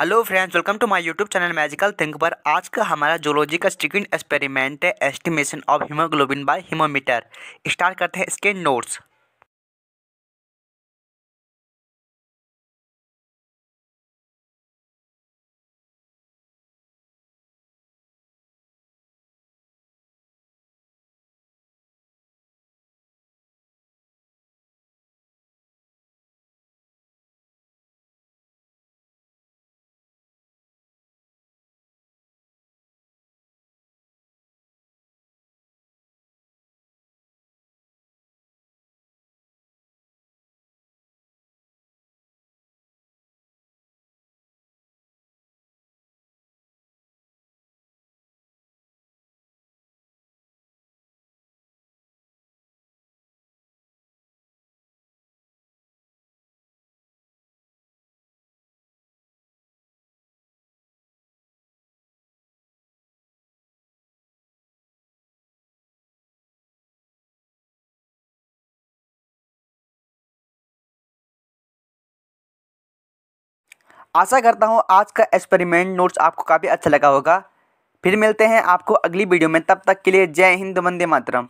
hello friends welcome to my YouTube channel magical think पर आज का हमारा जोलॉजी का स्टिकिंग एक्सपेरिमेंट है estimation of haemoglobin by haemometer start करते हैं इसके नोट्स आशा करता हूँ आज का एक्सपेरिमेंट नोट्स आपको काफ़ी अच्छा लगा होगा फिर मिलते हैं आपको अगली वीडियो में तब तक के लिए जय हिंद वंदे मातरम